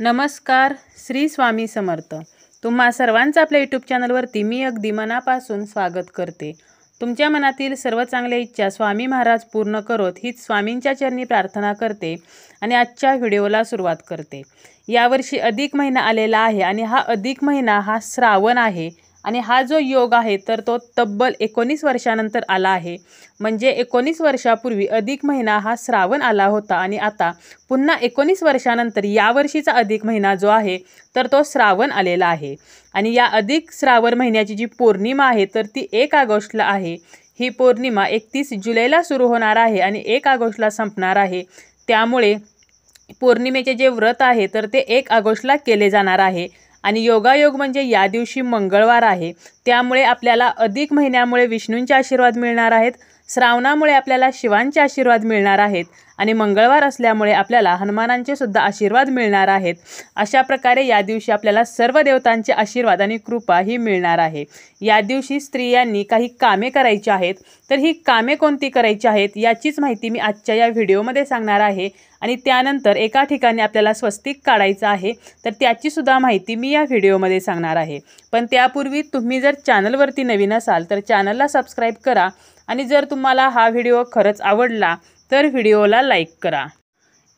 नमस्कार श्री स्वामी समर्थ तुम्हा सर्वांचं आपल्या यूट्यूब चॅनलवरती मी अगदी मनापासून स्वागत करते तुमच्या मनातील सर्व चांगल्या इच्छा स्वामी महाराज पूर्ण करत हीच स्वामींच्या चरणी प्रार्थना करते आणि आजच्या व्हिडिओला सुरुवात करते यावर्षी अधिक महिना आलेला आहे आणि हा अधिक महिना हा श्रावण आहे आणि हा जो योग आहे तर तो तब्बल एकोणीस वर्षानंतर आला आहे म्हणजे एकोणीस वर्षापूर्वी अधिक महिना हा श्रावण आला होता आणि आता पुन्हा एकोणीस वर्षानंतर यावर्षीचा अधिक महिना जो आहे तर तो श्रावण आलेला आहे आणि या अधिक श्रावण महिन्याची जी पौर्णिमा आहे तर ती एक ऑगस्टला आहे ही पौर्णिमा एकतीस जुलैला सुरू होणार आहे आणि एक ऑगस्टला संपणार आहे त्यामुळे पौर्णिमेचे जे व्रत आहे तर ते एक ऑगस्टला केले जाणार आहे आणि योगायोग म्हणजे या दिवशी मंगळवार आहे त्यामुळे आपल्याला अधिक महिन्यामुळे विष्णूंचे आशीर्वाद मिळणार आहेत श्रावणामुळे आपल्याला शिवांचे आशीर्वाद मिळणार आहेत आणि मंगळवार असल्यामुळे आपल्याला हनुमानांचे सुद्धा आशीर्वाद मिळणार आहेत अशा प्रकारे या दिवशी आपल्याला सर्व देवतांचे आशीर्वाद आणि कृपा ही मिळणार आहे या दिवशी स्त्रियांनी काही कामे करायची आहेत तर ही कामे कोणती करायची आहेत याचीच माहिती मी आजच्या या व्हिडिओमध्ये सांगणार आहे आणि त्यानंतर एका ठिकाणी आपल्याला स्वस्तिक काढायचं आहे तर त्याचीसुद्धा माहिती मी या व्हिडिओमध्ये सांगणार आहे पण त्यापूर्वी तुम्ही जर चॅनलवरती नवीन असाल तर चॅनलला सबस्क्राईब करा आणि जर तुम्हाला हा व्हिडिओ खरंच आवडला तर व्हिडिओला लाईक करा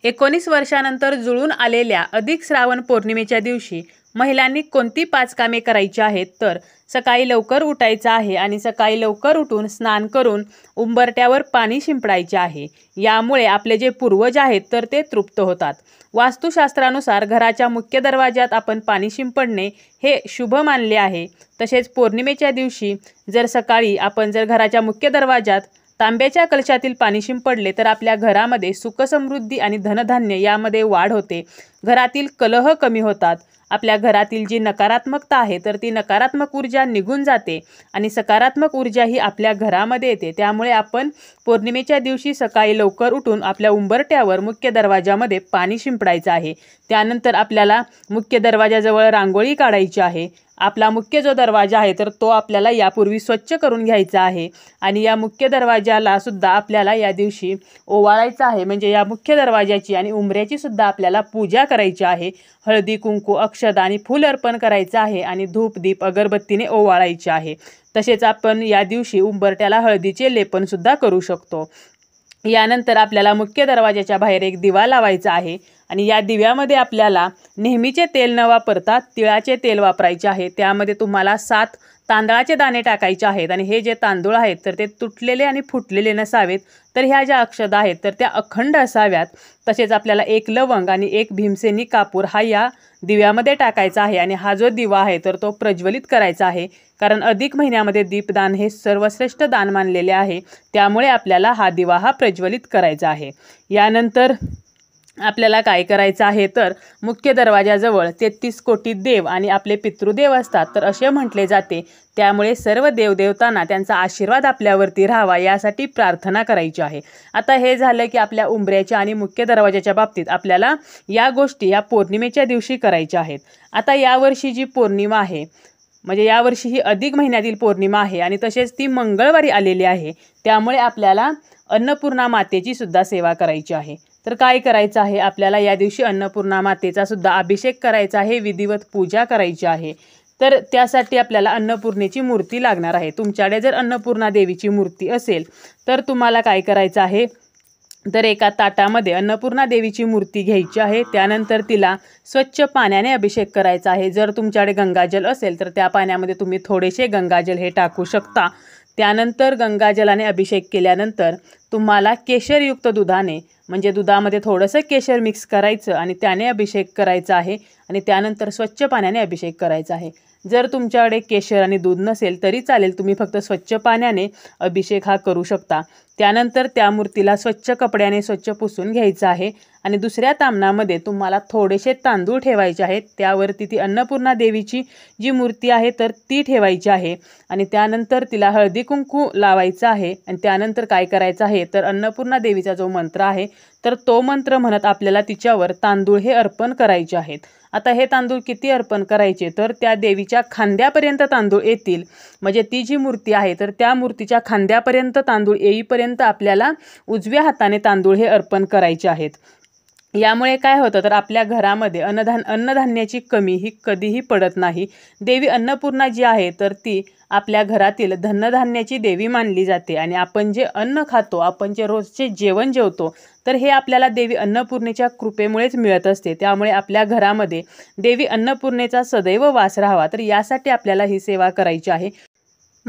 एकोणीस वर्षानंतर जुळून आलेल्या अधिक श्रावण पौर्णिमेच्या दिवशी महिलांनी कोणती पाच कामे करायची आहेत तर सकाळी लवकर उठायचं आहे आणि सकाळी लवकर उठून स्नान करून उंबरट्यावर पाणी शिंपडायचे आहे यामुळे आपले जे पूर्वज आहेत तर ते तृप्त होतात वास्तुशास्त्रानुसार घराच्या मुख्य दरवाज्यात आपण पाणी शिंपडणे हे शुभ मानले आहे तसेच पौर्णिमेच्या दिवशी जर सकाळी आपण जर घराच्या मुख्य दरवाज्यात तांब्याच्या कलशातील पाणी शिंपडले तर आपल्या घरामध्ये सुखसमृद्धी आणि धनधान्य यामध्ये वाढ होते घरातील कलह कमी होतात आपल्या घरातील जी नकारात्मकता आहे तर ती नकारात्मक ऊर्जा निघून जाते आणि सकारात्मक ऊर्जा ही आपल्या घरामध्ये येते त्यामुळे आपण पौर्णिमेच्या दिवशी सकाळी लवकर उठून आपल्या उंबरट्यावर मुख्य दरवाजामध्ये पाणी शिंपडायचं आहे त्यानंतर आपल्याला मुख्य दरवाजाजवळ रांगोळी काढायची आहे आपला मुख्य जो दरवाजा आहे तर तो आपल्याला यापूर्वी स्वच्छ करून घ्यायचा आहे आणि या मुख्य दरवाजाला सुद्धा आपल्याला या दिवशी ओवाळायचं आहे म्हणजे या मुख्य दरवाजाची आणि उंबऱ्याची सुद्धा आपल्याला पूजा करायची आहे हळदी कुंकू अक्षद आणि फूल अर्पण करायचं आहे आणि धूप दीप अगरबत्तीने ओवाळायचे आहे तसेच आपण या दिवशी उंबरट्याला हळदीचे सुद्धा करू शकतो यानंतर आपल्याला मुख्य दरवाजाच्या बाहेर एक दिवा लावायचा आहे आणि या दिव्यामध्ये आपल्याला नेहमीचे तेल न वापरता तिळाचे तेल वापरायचे आहे त्यामध्ये तुम्हाला सात तांदळाचे दाणे टाकायचे आहेत आणि हे जे तांदूळ आहेत तर ते तुटलेले आणि फुटलेले नसावेत तर ह्या ज्या अक्षदा आहेत तर त्या अखंड असाव्यात तसेच आपल्याला एक लवंग आणि एक भीमसेनी कापूर हा या दिव्यामध्ये टाकायचा आहे आणि हा जो दिवा आहे तर तो प्रज्वलित करायचा आहे कारण अधिक महिन्यामध्ये दीपदान हे सर्वश्रेष्ठ दान मानलेले आहे त्यामुळे आपल्याला हा दिवा हा प्रज्वलित करायचा आहे यानंतर आपल्याला काय करायचं आहे तर मुख्य दरवाजाजवळ तेहतीस कोटी देव आणि आपले पितृदेव असतात तर असे म्हटले जाते त्यामुळे सर्व देवदेवतांना त्यांचा आशीर्वाद आपल्यावरती राहावा यासाठी प्रार्थना करायची आहे आता हे झालं की आपल्या उंबऱ्याच्या आणि मुख्य दरवाजाच्या बाबतीत आपल्याला या गोष्टी या पौर्णिमेच्या दिवशी करायच्या आहेत आता यावर्षी जी पौर्णिमा आहे म्हणजे यावर्षी ही अधिक महिन्यातील पौर्णिमा आहे आणि तसेच ती मंगळवारी आलेली आहे त्यामुळे आपल्याला अन्नपूर्णा मातेची सुद्धा सेवा करायची आहे तर काय करायचं आहे आपल्याला या दिवशी अन्नपूर्णा मातेचा सुद्धा अभिषेक करायचा आहे विधिवत पूजा करायची आहे तर त्यासाठी आपल्याला अन्नपूर्णेची मूर्ती लागणार आहे तुमच्याकडे जर अन्नपूर्णा देवीची मूर्ती असेल तर तुम्हाला काय करायचं आहे तर एका ताटामध्ये अन्नपूर्णा देवीची मूर्ती घ्यायची आहे त्यानंतर तिला स्वच्छ पाण्याने अभिषेक करायचा आहे जर तुमच्याकडे गंगाजल असेल तर त्या पाण्यामध्ये तुम्ही थोडेसे गंगाजल हे टाकू शकता त्यानंतर गंगाजलाने अभिषेक केल्यानंतर तुम्हाला केशरयुक्त दुधाने म्हणजे दुधामध्ये थोडंसं केशर मिक्स करायचं आणि त्याने अभिषेक करायचा आहे आणि त्यानंतर स्वच्छ पाण्याने अभिषेक करायचा आहे जर तुमच्याकडे केशर आणि दूध नसेल तरी चालेल तुम्ही फक्त स्वच्छ पाण्याने अभिषेक हा करू शकता त्यानंतर त्या मूर्तीला स्वच्छ कपड्याने स्वच्छ पुसून घ्यायचं आहे आणि दुसऱ्या तामणामध्ये तुम्हाला थोडेसे तांदूळ ठेवायचे आहेत त्यावरती ती अन्नपूर्णा देवीची जी मूर्ती आहे तर ती ठेवायची आहे आणि त्यानंतर तिला हळदी कुंकू लावायचं आहे आणि त्यानंतर काय करायचं आहे तर अन्नपूर्णा देवीचा जो मंत्र आहे तर तो मंत्र म्हणत आपल्याला तिच्यावर तांदूळ हे अर्पण करायचे आहेत आता हे तांदूळ किती अर्पण करायचे तर त्या देवीच्या खांद्यापर्यंत तांदूळ येतील म्हणजे ती जी मूर्ती आहे तर त्या मूर्तीच्या खांद्यापर्यंत तांदूळ येईपर्यंत आपल्याला उजव्या हाताने तांदूळ हे अर्पण करायचे आहेत यामुळे काय होतं तर आपल्या घरामध्ये अन्नधान अन्नधान्याची कमी ही कधीही पडत नाही देवी अन्नपूर्णा जी आहे तर ती आपल्या घरातील धन्नधान्याची देवी मानली जाते आणि आपण जे अन्न खातो आपण जे रोजचे जेवण जेवतो तर हे आपल्याला देवी अन्नपूर्णेच्या कृपेमुळेच मिळत असते त्यामुळे आपल्या घरामध्ये देवी अन्नपूर्णेचा सदैव वास राहावा तर यासाठी आपल्याला ही सेवा करायची आहे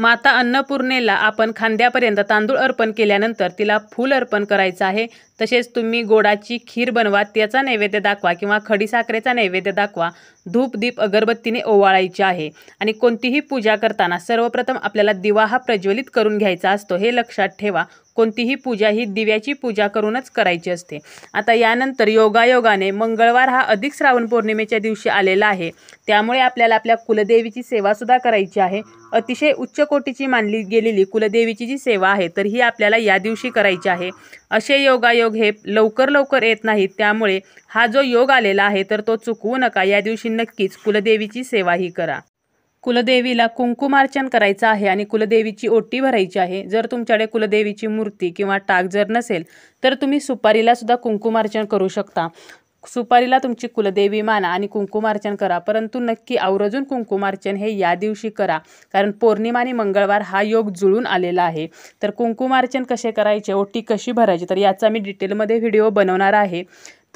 माता अन्नपूर्णेला आपण खांद्यापर्यंत तांदूळ अर्पण केल्यानंतर तिला फूल अर्पण करायचं आहे तसेच तुम्ही गोडाची खीर बनवा त्याचा नैवेद्य दाखवा किंवा खडीसाखरेचा नैवेद्य दाखवा धूप दीप अगरबत्तीने ओवाळायची आहे आणि कोणतीही पूजा करताना सर्वप्रथम आपल्याला दिवा हा प्रज्वलित करून घ्यायचा असतो हे लक्षात ठेवा कोणतीही पूजा ही दिव्याची पूजा करूनच करायची असते आता यानंतर योगायोगाने मंगळवार हा अधिक श्रावण पौर्णिमेच्या दिवशी आलेला आहे त्यामुळे आपल्याला आपल्या कुलदेवीची सेवासुद्धा करायची आहे अतिशय उच्च कोटीची मानली गेलेली कुलदेवीची जी सेवा आहे तर ही आपल्याला या दिवशी करायची आहे असे योगायोग हे लवकर लवकर येत नाहीत त्यामुळे हा जो योग आलेला आहे तर तो चुकवू नका या दिवशी नक्कीच कुलदेवीची सेवाही करा कुलदेवीला कुंकुमार्चन करायचं आहे आणि कुलदेवीची ओटी भरायची आहे जर तुमच्याकडे कुलदेवीची मूर्ती किंवा टाक जर नसेल तर तुम्ही सुपारीला सुद्धा कुंकुमार्चन करू शकता सुपारीला तुमची कुलदेवी माना आणि कुंकुमार्चन करा परंतु नक्की आवर्जून कुंकुमार्चन हे या दिवशी करा कारण पौर्णिमा आणि मंगळवार हा योग जुळून आलेला आहे तर कुंकुमार्चन कसे करायचे ओटी कशी भरायची तर याचा मी डिटेलमध्ये व्हिडिओ बनवणार आहे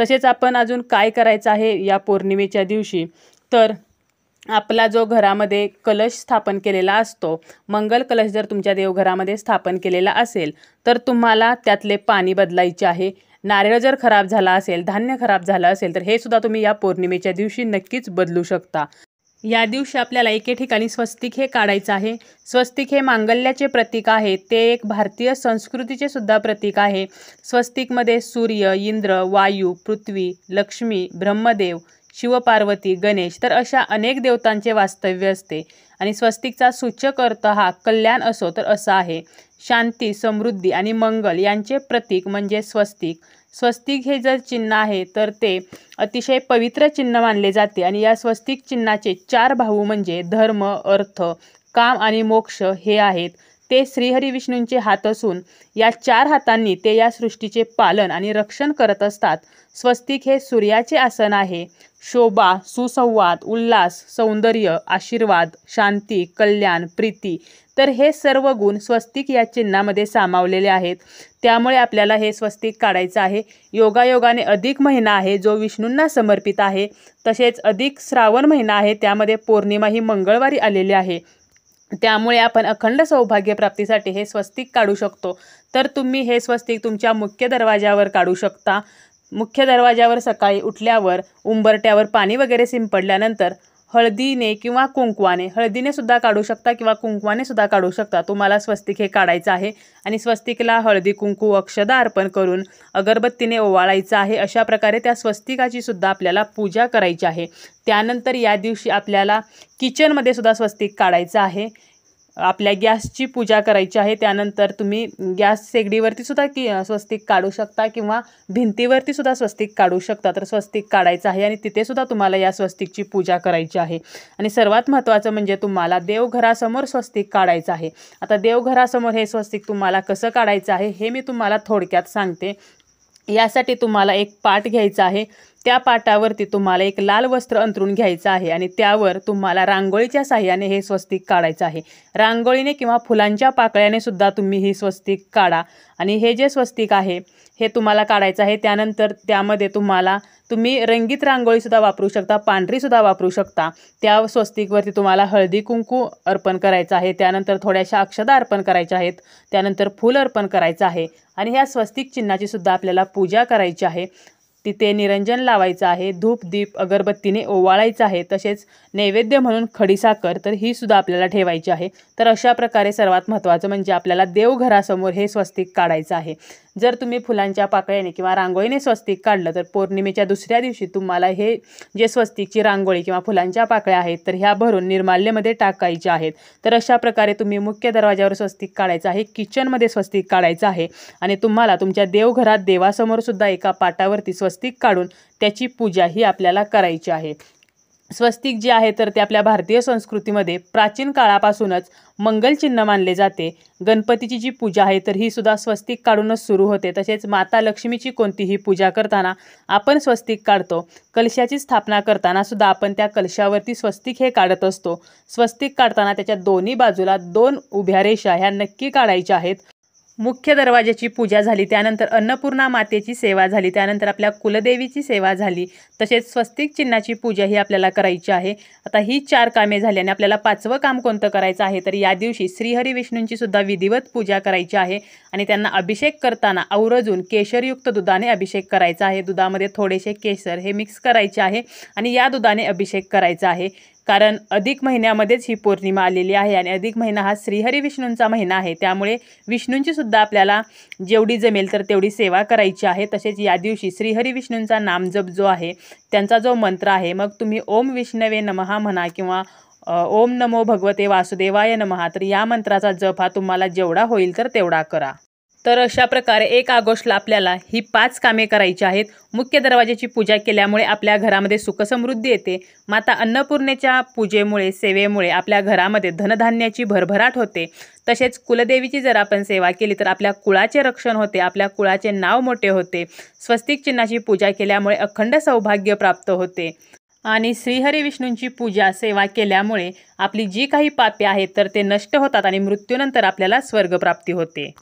तसेच आपण अजून काय करायचं आहे या पौर्णिमेच्या दिवशी तर आपला जो घरामध्ये कलश स्थापन केलेला असतो मंगल कलश जर तुमच्या देवघरामध्ये स्थापन केलेला असेल तर तुम्हाला त्यातले पाणी बदलायचे आहे नारळ जर खराब झाला असेल धान्य खराब झालं असेल तर हे सुद्धा तुम्ही या पौर्णिमेच्या दिवशी नक्कीच बदलू शकता या दिवशी आपल्याला एके ठिकाणी स्वस्तिक हे काढायचं आहे स्वस्तिक हे मांगल्याचे प्रतीक आहे ते एक भारतीय संस्कृतीचे सुद्धा प्रतीक आहे स्वस्तिकमध्ये सूर्य इंद्र वायू पृथ्वी लक्ष्मी ब्रह्मदेव शिवपार्वती गणेश तर अशा अनेक देवतांचे वास्तव्य असते आणि स्वस्तिकचा सूचक अर्थ हा कल्याण असो तर असा आहे शांती समृद्धी आणि मंगल यांचे प्रतीक म्हणजे स्वस्तिक स्वस्तिक हे जर चिन्ह आहे तर ते अतिशय पवित्र चिन्ह मानले जाते आणि या स्वस्तिक चिन्हाचे चार भाऊ म्हणजे धर्म अर्थ काम आणि मोक्ष हे आहेत ते श्रीहरी विष्णूंचे हात असून या चार हातांनी ते या सृष्टीचे पालन आणि रक्षण करत असतात स्वस्तिक हे सूर्याचे आसन आहे शोभा सुसंवाद उल्हास सौंदर्य आशीर्वाद शांती कल्याण प्रीती तर हे सर्व गुण स्वस्तिक या चिन्हामध्ये सामावलेले आहेत त्यामुळे आपल्याला हे स्वस्तिक काढायचं आहे योगायोगाने अधिक महिना आहे जो विष्णूंना समर्पित आहे तसेच अधिक श्रावण महिना आहे त्यामध्ये पौर्णिमा ही मंगळवारी आलेली आहे त्यामुळे आपण अखंड सौभाग्य प्राप्तीसाठी हे स्वस्तिक काढू शकतो तर तुम्ही हे स्वस्तिक तुमच्या मुख्य दरवाजावर काढू शकता मुख्य दरवाजावर सकाळी उठल्यावर उंबरट्यावर पाणी वगैरे सिंपडल्यानंतर हळदीने किंवा कुंकवाने हळदीने सुद्धा काढू शकता किंवा कुंकवाने सुद्धा काढू शकता तुम्हाला स्वस्तिक हे काढायचं आहे आणि स्वस्तिकला हळदी कुंकू अक्षदा अर्पण करून अगरबत्तीने ओवाळायचं आहे अशा प्रकारे त्या स्वस्तिकाची सुद्धा आपल्याला पूजा करायची आहे त्यानंतर या दिवशी आपल्याला किचनमध्ये सुद्धा स्वस्तिक काढायचं आहे आपल्या गॅसची पूजा करायची आहे त्यानंतर तुम्ही गॅस शेगडीवरती सुद्धा की स्वस्तिक काढू शकता किंवा भिंतीवरती सुद्धा स्वस्तिक काढू शकता तर स्वस्तिक काढायचं आहे आणि तिथे सुद्धा तुम्हाला या स्वस्तिकची पूजा करायची आहे आणि सर्वात महत्त्वाचं म्हणजे तुम्हाला देवघरासमोर स्वस्तिक काढायचं आहे आता देवघरासमोर हे स्वस्तिक तुम्हाला कसं काढायचं आहे हे मी तुम्हाला थोडक्यात सांगते यासाठी तुम्हाला एक पाठ घ्यायचा आहे त्या पाटावरती तुम्हाला एक लाल वस्त्र अंतरून घ्यायचं आहे आणि त्यावर तुम्हाला रांगोळीच्या साह्याने हे स्वस्तिक काढायचं आहे रांगोळीने किंवा फुलांच्या पाकळ्याने सुद्धा तुम्ही ही स्वस्तिक काढा आणि हे जे स्वस्तिक आहे हे तुम्हाला काढायचं आहे त्यानंतर त्यामध्ये तुम्हाला तुम्ही रंगीत रांगोळीसुद्धा वापरू शकता पांढरीसुद्धा वापरू शकता त्या स्वस्तिकवरती तुम्हाला हळदी कुंकू अर्पण करायचं आहे त्यानंतर थोड्याशा अक्षदा अर्पण करायच्या आहेत त्यानंतर फूल अर्पण करायचं आहे आणि ह्या स्वस्तिक चिन्हाची सुद्धा आपल्याला पूजा करायची आहे तिथे निरंजन लावायचं आहे धूप दीप अगरबत्तीने ओवाळायचं आहे तसेच नैवेद्य म्हणून खडीसाखर तर ही सुद्धा आपल्याला ठेवायची आहे तर अशा प्रकारे सर्वात महत्त्वाचं म्हणजे आपल्याला देवघरासमोर हे स्वस्तिक काढायचं आहे जर तुम्ही फुलांच्या पाकळ्याने किंवा रांगोळीने स्वस्तिक काढलं तर पौर्णिमेच्या दुसऱ्या दिवशी तुम्हाला हे जे स्वस्तिकची रांगोळी किंवा फुलांच्या पाकळ्या आहेत तर ह्या भरून निर्माल्यमध्ये टाकायच्या आहेत तर अशा प्रकारे तुम्ही मुख्य दरवाज्यावर स्वस्तिक काढायचं आहे किचनमध्ये स्वस्तिक काढायचं आहे आणि तुम्हाला तुमच्या देवघरात देवासमोर सुद्धा एका पाटावरती स्वस्त स्वस्तिक काढून त्याची पूजा ही आपल्याला करायची आहे स्वस्तिक जे आहे तर ते आपल्या भारतीय संस्कृतीमध्ये प्राचीन काळापासूनच मंगलचिन्ह मानले जाते गणपतीची जी पूजा आहे तर ही सुद्धा स्वस्तिक काढूनच सुरू होते तसेच माता लक्ष्मीची कोणतीही पूजा करताना आपण स्वस्तिक काढतो कलशाची स्थापना करताना सुद्धा आपण त्या कलशावरती स्वस्तिक हे काढत असतो स्वस्तिक काढताना त्याच्या दोन्ही बाजूला दोन उभ्या रेषा ह्या नक्की काढायच्या आहेत मुख्य दरवाजाची पूजा झाली त्यानंतर अन्नपूर्णा मातेची सेवा झाली त्यानंतर आपल्या कुलदेवीची सेवा झाली तसेच स्वस्तिक चिन्हाची पूजा ही आपल्याला करायची आहे आता ही चार कामे झाल्याने आपल्याला पाचवं काम कोणतं करायचं आहे तर या दिवशी श्रीहरी विष्णूंची सुद्धा विधिवत पूजा करायची आहे आणि त्यांना अभिषेक करताना औरजून केशरयुक्त दुधाने अभिषेक करायचा आहे दुधामध्ये थोडेसे केसर हे मिक्स करायचे आहे आणि या दुधाने अभिषेक करायचा आहे कारण अधिक महिन्यामध्येच ही पौर्णिमा आलेली आहे आणि अधिक महिना हा श्रीहरी विष्णूंचा महिना आहे त्यामुळे विष्णूंची सुद्धा आपल्याला जेवढी जमेल तर तेवढी सेवा करायची आहे तसेच या दिवशी श्रीहरी विष्णूंचा नामजप जो आहे त्यांचा जो मंत्र आहे मग तुम्ही ओम विष्णवे नमहा म्हणा किंवा ओम नमो भगवते वासुदेवाय नमहा तर या मंत्राचा जप हा तुम्हाला जेवढा होईल तर तेवढा करा तर अशा प्रकारे एक ऑगस्टला आपल्याला ही पाच कामे करायची आहेत मुख्य दरवाजाची पूजा केल्यामुळे आपल्या घरामध्ये सुखसमृद्धी येते माता अन्नपूर्णेच्या पूजेमुळे सेवेमुळे आपल्या घरामध्ये धनधान्याची भरभराट होते तसेच कुलदेवीची जर आपण सेवा केली तर आपल्या कुळाचे रक्षण होते आपल्या कुळाचे नाव मोठे होते स्वस्तिक चिन्हाची पूजा केल्यामुळे अखंड सौभाग्य प्राप्त होते आणि श्रीहरी विष्णूंची पूजा सेवा केल्यामुळे आपली जी काही पापे आहेत तर ते नष्ट होतात आणि मृत्यूनंतर आपल्याला स्वर्गप्राप्ती होते